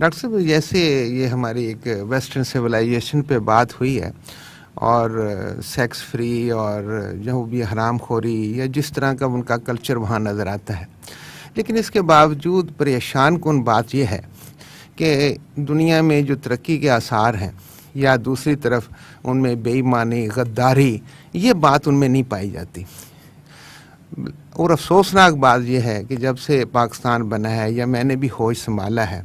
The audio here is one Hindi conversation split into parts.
डॉक्टर साहब जैसे ये हमारी एक वेस्टर्न सिविलाइजेशन पे बात हुई है और सेक्स फ्री और जो भी हराम खोरी या जिस तरह का उनका कल्चर वहाँ नज़र आता है लेकिन इसके बावजूद परेशान कन बात यह है कि दुनिया में जो तरक्की के आसार हैं या दूसरी तरफ उनमें बेईमानी गद्दारी ये बात उनमें नहीं पाई जाती और अफसोसनाक बात यह है कि जब से पाकिस्तान बना है या मैंने भी होश संभाला है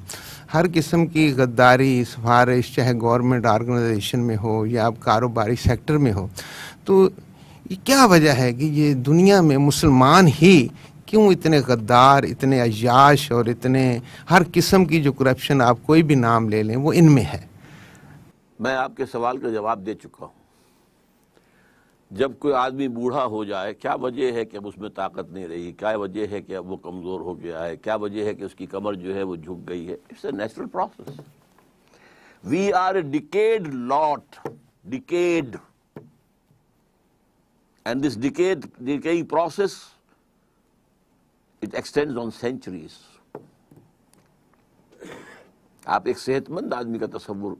हर किस्म की गद्दारी सिफारिश चाहे गवर्नमेंट आर्गेनाइजेशन में हो या आप कारोबारी सेक्टर में हो तो ये क्या वजह है कि ये दुनिया में मुसलमान ही क्यों इतने गद्दार इतने अयाश और इतने हर किस्म की जो करप्शन आप कोई भी नाम ले लें वो इनमें है मैं आपके सवाल का जवाब दे चुका हूँ जब कोई आदमी बूढ़ा हो जाए क्या वजह है कि अब उसमें ताकत नहीं रही क्या वजह है कि अब वो कमज़ोर हो गया है क्या वजह है कि उसकी कमर जो है वो झुक गई है it's a natural process we are a decayed lot decayed and this decayed decaying process it extends on centuries आप एक सेहतमंद आदमी का तस्वुर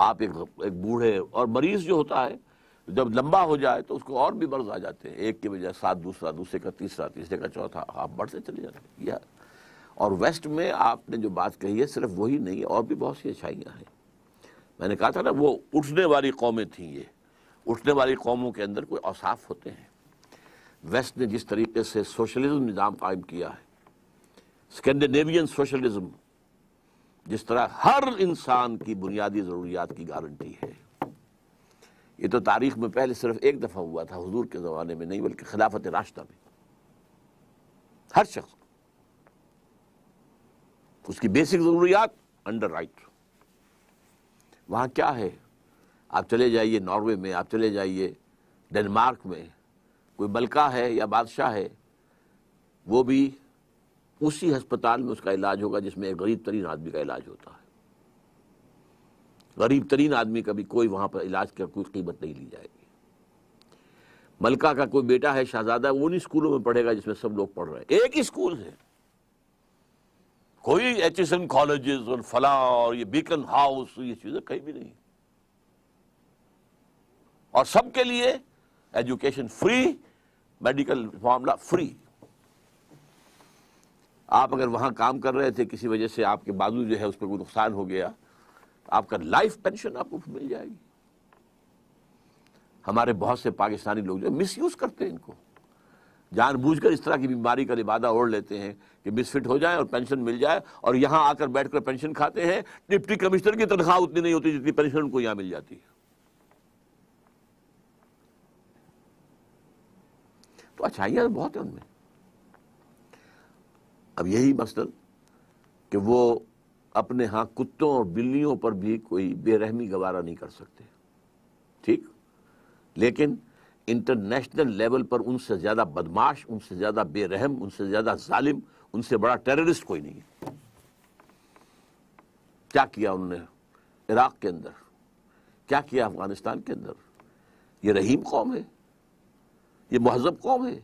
आप एक, एक बूढ़े और मरीज जो होता है जब लंबा हो जाए तो उसको और भी मर्ज आ जाते हैं एक के बजाय सात दूसरा दूसरे का तीसरा तीसरे का चौथा आप बढ़ते चले जाते हैं यह और वेस्ट में आपने जो बात कही है सिर्फ वही नहीं है और भी बहुत सी अच्छाइयाँ हैं मैंने कहा था ना वो उठने वाली कौमें थी ये उठने वाली कौमों के अंदर कोई असाफ होते हैं वेस्ट ने जिस तरीके से सोशलिज्म निज़ाम कायम किया है स्कैंडिनेवियन सोशलिज्म जिस तरह हर इंसान की बुनियादी ज़रूरियात की गारंटी है ये तो तारीख में पहले सिर्फ एक दफ़ा हुआ था हुजूर के ज़माने में नहीं बल्कि खिलाफत रास्ता में हर शख्स उसकी बेसिक ज़रूरियात अंडर राइट वहाँ क्या है आप चले जाइए नॉर्वे में आप चले जाइए डेनमार्क में कोई मलका है या बादशाह है वो भी उसी अस्पताल में उसका इलाज होगा जिसमें एक गरीब तरीन आदमी का इलाज होता है गरीब तरीन आदमी का भी कोई वहाँ पर इलाज का कोई कीमत नहीं ली जाएगी मलका का कोई बेटा है शहजादा वो नहीं स्कूलों में पढ़ेगा जिसमें सब लोग पढ़ रहे हैं एक ही स्कूल है कोई एच एस एम कॉलेजेस और फला और ये बीकन हाउस ये चीज़ें कहीं भी नहीं और सबके लिए एजुकेशन फ्री मेडिकल मामला फ्री आप अगर वहां काम कर रहे थे किसी वजह से आपके बाजू जो है उस पर कोई नुकसान हो गया आपका लाइफ पेंशन आपको मिल जाएगी हमारे बहुत से पाकिस्तानी लोग जो मिस यूज करते हैं इनको जानबूझकर इस तरह की बीमारी का लिबादा ओढ़ लेते हैं कि मिसफिट हो जाए और पेंशन मिल जाए और यहां आकर बैठकर पेंशन खाते हैं डिप्टी कमिश्नर की तनख्वाह उतनी नहीं होती जितनी पेंशन उनको यहां मिल जाती है तो अच्छाइयाँ तो बहुत है उनमें अब यही मसल कि वो अपने हाँ कुत्तों और बिल्लियों पर भी कोई बेरहमी गवारा नहीं कर सकते ठीक लेकिन इंटरनेशनल लेवल पर उनसे ज़्यादा बदमाश उनसे ज़्यादा बेरहम उनसे ज़्यादा जालिम उनसे बड़ा टेररिस्ट कोई नहीं है क्या किया उन्होंने इराक के अंदर क्या किया अफगानिस्तान के अंदर ये रहीम कौम है ये महजब कौम है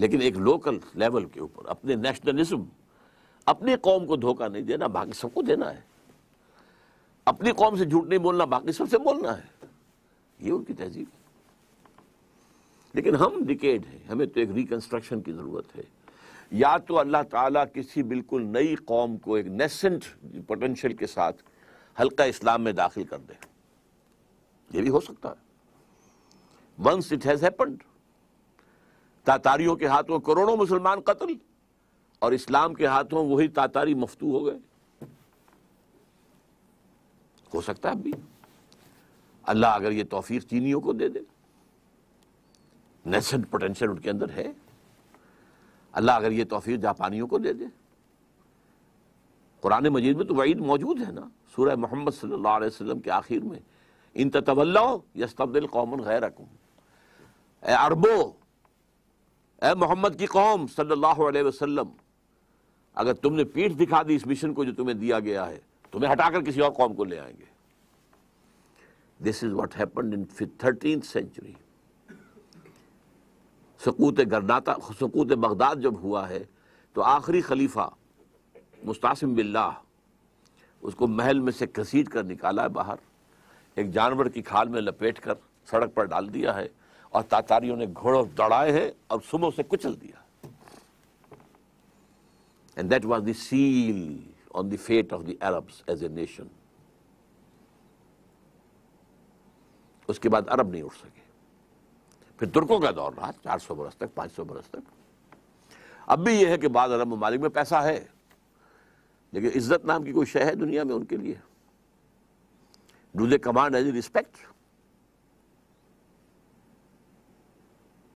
लेकिन एक लोकल लेवल के ऊपर अपने नेशनलिज्म अपने कौम को धोखा नहीं देना बाकी सबको देना है अपनी कौम से झूठ नहीं बोलना बाकी सबसे बोलना है ये उनकी तहजीब लेकिन हम डिकेड हैं हमें तो एक रिकंस्ट्रक्शन की ज़रूरत है या तो अल्लाह ताला किसी बिल्कुल नई कौम को एक नेसेंट पोटेंशियल के साथ हल्का इस्लाम में दाखिल कर दे ये भी हो सकता है वंस इट हैज़ हैपन्ड तातारियों के हाथों करोड़ों मुसलमान कत्ल और इस्लाम के हाथों वही तातारी मफतू हो गए हो सकता है अब भी अल्लाह अगर ये तोफीर चीनियों को दे दे नेसेंट पोटेंशियल उनके अंदर है अल्लाह अगर ये तोफीर जापानियों को दे दे कुरान मजीद में तो वईद मौजूद है ना सूरह मोहम्मद अलैहि वसल्लम के आखिर में इन तवल्लाओ यस्तबदिल कौमन गैर अरबो ए मोहम्मद की कौम सल्लल्लाहु अलैहि वसल्लम अगर तुमने पीठ दिखा दी इस मिशन को जो तुम्हें दिया गया है तुम्हें हटाकर किसी और कौम को ले आएंगे this is what happened in thirteen century सकूत गरनाता सकूत बगदाद जब हुआ है तो आखिरी खलीफा मुस्तासिम बिल्ला उसको महल में से घसीट कर निकाला है बाहर एक जानवर की खाल में लपेट कर सड़क पर डाल दिया है और तातारियों ने घोड़ों दौड़ाए हैं और सुबह से कुचल दिया and that was deal seal on the fate of the Arabs as a nation उसके बाद अरब नहीं उठ सके फिर तुर्कों का दौर रहा चार सौ बरस तक पांच सौ बरस तक अब भी यह है कि बाद अरब ममालिक में पैसा है लेकिन इज्जत नाम की कोई शय है दुनिया में उनके लिए do they command as respect